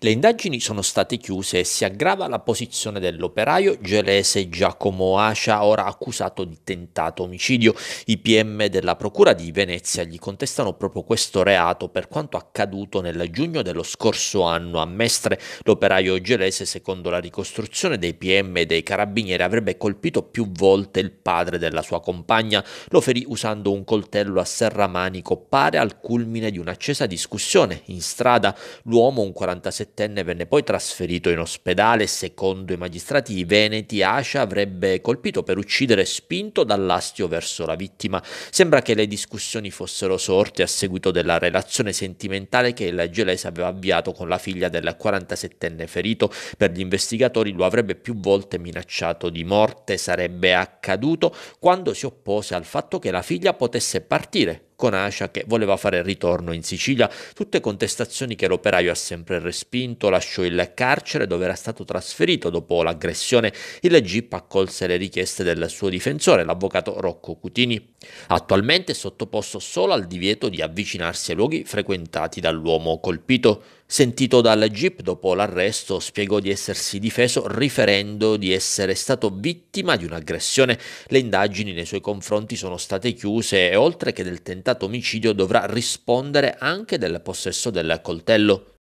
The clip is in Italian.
Le indagini sono state chiuse e si aggrava la posizione dell'operaio gelese Giacomo Ascia, ora accusato di tentato omicidio. I PM della Procura di Venezia gli contestano proprio questo reato per quanto accaduto nel giugno dello scorso anno a Mestre. L'operaio gelese, secondo la ricostruzione dei PM e dei carabinieri, avrebbe colpito più volte il padre della sua compagna. Lo ferì usando un coltello a serramanico pare al culmine di un'accesa discussione. In strada l'uomo, un 47 diciassettenne venne poi trasferito in ospedale. Secondo i magistrati i veneti, Ascia avrebbe colpito per uccidere spinto dall'astio verso la vittima. Sembra che le discussioni fossero sorte a seguito della relazione sentimentale che il Gelese aveva avviato con la figlia del 47enne ferito. Per gli investigatori lo avrebbe più volte minacciato di morte. Sarebbe accaduto quando si oppose al fatto che la figlia potesse partire con Ascia che voleva fare il ritorno in Sicilia, tutte contestazioni che l'operaio ha sempre respinto, lasciò il carcere dove era stato trasferito dopo l'aggressione, il GIP accolse le richieste del suo difensore, l'avvocato Rocco Cutini. Attualmente è sottoposto solo al divieto di avvicinarsi ai luoghi frequentati dall'uomo colpito. Sentito dalla GIP dopo l'arresto, spiegò di essersi difeso riferendo di essere stato vittima di un'aggressione. Le indagini nei suoi confronti sono state chiuse e oltre che del tentato omicidio dovrà rispondere anche del possesso del coltello.